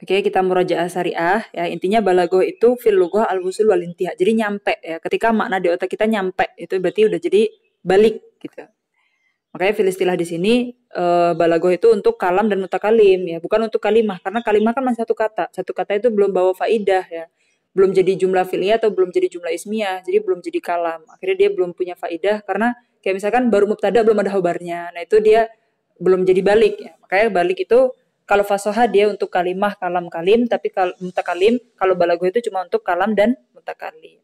Oke, okay, kita murojaah syariah ya. Intinya balago itu fil lughah al wusul wal intihak. Jadi nyampe ya. Ketika makna di otak kita nyampe, itu berarti udah jadi balik gitu. Makanya fil istilah di sini e, balago itu untuk kalam dan mutakalim ya, bukan untuk kalimah karena kalimah kan masih satu kata. Satu kata itu belum bawa faidah ya. Belum jadi jumlah filia atau belum jadi jumlah ismiyah, jadi belum jadi kalam. Akhirnya dia belum punya faidah karena kayak misalkan baru mubtada belum ada khabarnya. Nah, itu dia belum jadi balik ya. Makanya balik itu kalau fasoha dia untuk kalimah kalam kalim, tapi kal mutakalim kalau balago itu cuma untuk kalam dan mutakalim.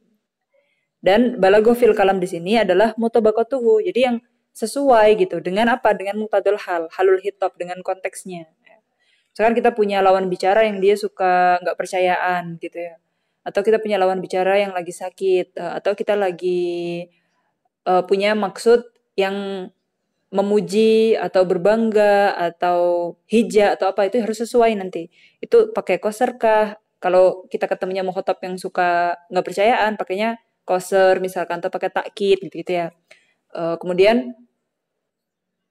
Dan balago fil kalam di sini adalah mutobakotuhu. Jadi yang sesuai gitu dengan apa? Dengan mutadul hal, halul hitop dengan konteksnya. Sekarang kita punya lawan bicara yang dia suka nggak percayaan gitu ya. Atau kita punya lawan bicara yang lagi sakit, eh, atau kita lagi uh, punya maksud yang memuji atau berbangga atau hija atau apa itu harus sesuai nanti. Itu pakai koser kah? Kalau kita ketemunya muhotab yang suka nggak percayaan, pakainya koser misalkan atau pakai takkit gitu, gitu ya. uh, kemudian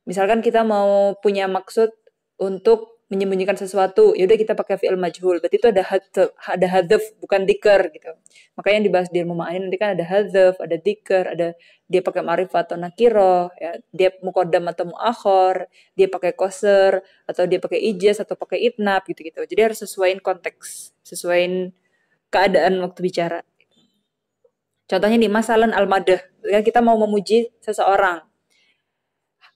misalkan kita mau punya maksud untuk menyembunyikan sesuatu ya udah kita pakai fi'il majhul berarti itu ada hadf ada hadf bukan diker gitu makanya yang dibahas di ilmu ma'anin nanti kan ada hadf ada diker ada dia pakai ma'rifah atau nakiro ya dia mukodam atau muakhor dia pakai koser atau dia pakai ijaz atau pakai itnab gitu gitu jadi harus sesuaiin konteks sesuaiin keadaan waktu bicara Contohnya di masalan al-madah. Ya, kita mau memuji seseorang,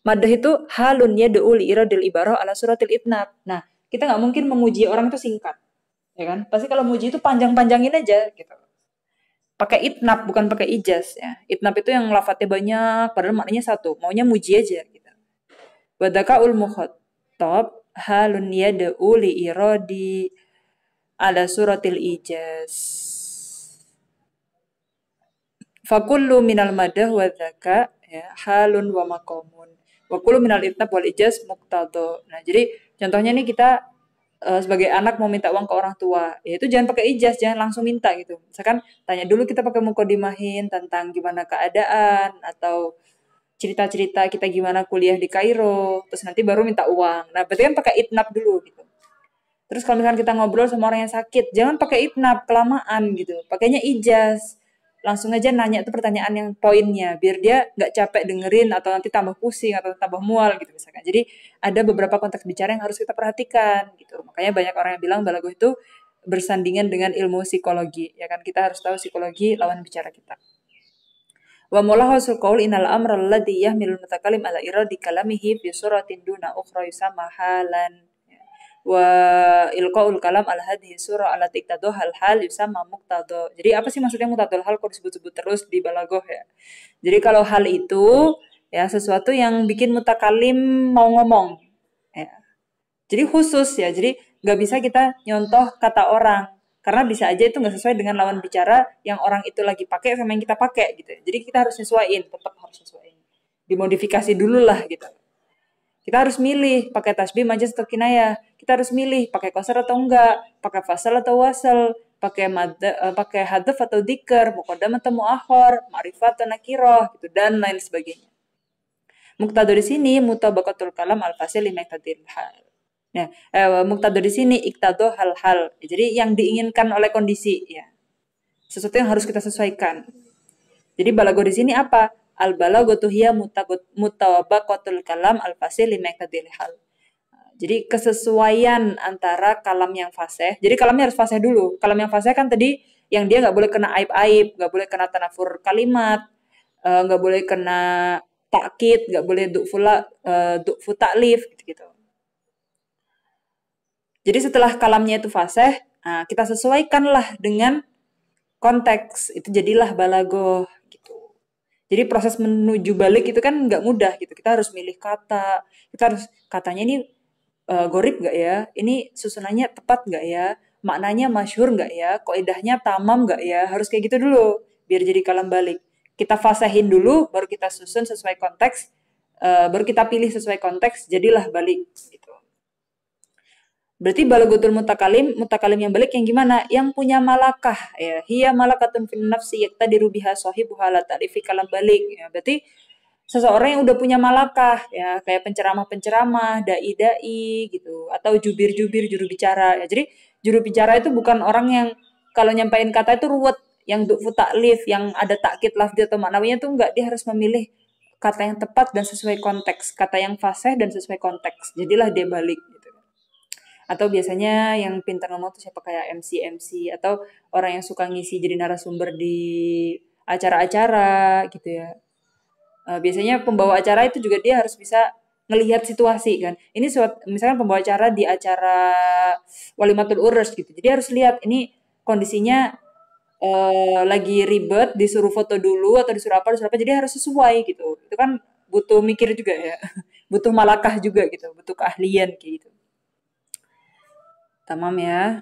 Madah itu halun yad'u li iradil ibaroh ala suratil itnab. Nah, kita nggak mungkin memuji orang itu singkat. Ya kan? Pasti kalau muji itu panjang-panjangin aja gitu. Pakai itnab bukan pakai ijaz ya. Itnab itu yang lafadznya banyak padahal maknanya satu, maunya muji aja gitu. Wadakaul top halun yad'u iro iradi ala suratil ijaz. Fakullu minal madah wa zaka ya, halun wa makomun wa kullu minal irtab wal ijaz muktado. Nah, jadi contohnya nih kita uh, sebagai anak mau minta uang ke orang tua, ya itu jangan pakai ijaz, jangan langsung minta gitu. Misalkan tanya dulu kita pakai mukodimahin tentang gimana keadaan atau cerita-cerita kita gimana kuliah di Kairo, terus nanti baru minta uang. Nah, berarti kan pakai itnab dulu gitu. Terus kalau misalkan kita ngobrol sama orang yang sakit, jangan pakai itnab, kelamaan gitu. Pakainya ijaz langsung aja nanya tuh pertanyaan yang poinnya biar dia nggak capek dengerin atau nanti tambah pusing atau tambah mual gitu misalkan jadi ada beberapa konteks bicara yang harus kita perhatikan gitu makanya banyak orang yang bilang balago itu bersandingan dengan ilmu psikologi ya kan kita harus tahu psikologi lawan bicara kita wa mulahu qaul inal amra alladhi ala iradi bi suratin duna wa ilqaul kalam al hadhihi surah ala tiktado hal hal mamuk tado Jadi apa sih maksudnya mutado hal kok disebut-sebut terus di balagoh ya? Jadi kalau hal itu ya sesuatu yang bikin mutakalim mau ngomong. Ya. Jadi khusus ya. Jadi nggak bisa kita nyontoh kata orang karena bisa aja itu nggak sesuai dengan lawan bicara yang orang itu lagi pakai sama yang kita pakai gitu. Jadi kita harus sesuaiin, tetap harus sesuaiin. Dimodifikasi dulu lah gitu. Kita harus milih pakai tasbih majas atau kinayah. Kita harus milih pakai kosar atau enggak, pakai fasal atau wasal, pakai mad, eh, pakai hadaf atau diker mukodam atau muahor, marifat atau nakiroh, gitu, dan lain sebagainya. Muktado di sini mutabakatul kalam al fasil limaktadil hal. Ya, eh, muktado di sini iktado hal-hal. Jadi yang diinginkan oleh kondisi ya. Sesuatu yang harus kita sesuaikan. Jadi balago di sini apa? al balagotu hiya mutabaqatul kalam al-fasih limakadil hal. Jadi kesesuaian antara kalam yang fasih. Jadi kalamnya harus fasih dulu. Kalam yang fasih kan tadi yang dia nggak boleh kena aib-aib, nggak boleh kena tanafur kalimat, eh, nggak uh, boleh kena takkit, nggak boleh dukfula, uh, eh, dukfu taklif gitu-gitu. Jadi setelah kalamnya itu fasih, nah, kita sesuaikanlah dengan konteks. Itu jadilah balagoh jadi proses menuju balik itu kan nggak mudah gitu. Kita harus milih kata, kita harus katanya ini uh, gorib nggak ya? Ini susunannya tepat nggak ya? Maknanya masyhur nggak ya? Koedahnya tamam nggak ya? Harus kayak gitu dulu biar jadi kalam balik. Kita fasahin dulu, baru kita susun sesuai konteks, uh, baru kita pilih sesuai konteks, jadilah balik. Gitu. Berarti balagutul mutakalim, mutakalim yang balik yang gimana? Yang punya malakah ya. Hiya malakatun fin nafsi yakta dirubiha sahibuha la ta'rifi kalam balik. Ya, berarti seseorang yang udah punya malakah ya, kayak penceramah-penceramah, dai-dai gitu atau jubir-jubir juru bicara. Ya, jadi juru bicara itu bukan orang yang kalau nyampain kata itu ruwet, yang du'fu ta'lif, yang ada takkit lafdi atau maknawinya tuh enggak dia harus memilih kata yang tepat dan sesuai konteks, kata yang fasih dan sesuai konteks. Jadilah dia balik atau biasanya yang pintar ngomong tuh siapa kayak MC MC atau orang yang suka ngisi jadi narasumber di acara-acara gitu ya uh, biasanya pembawa acara itu juga dia harus bisa ngelihat situasi kan ini suat, misalkan pembawa acara di acara walimatul urus gitu jadi harus lihat ini kondisinya uh, lagi ribet disuruh foto dulu atau disuruh apa disuruh apa jadi harus sesuai gitu itu kan butuh mikir juga ya butuh malakah juga gitu butuh keahlian kayak gitu Tamam ya.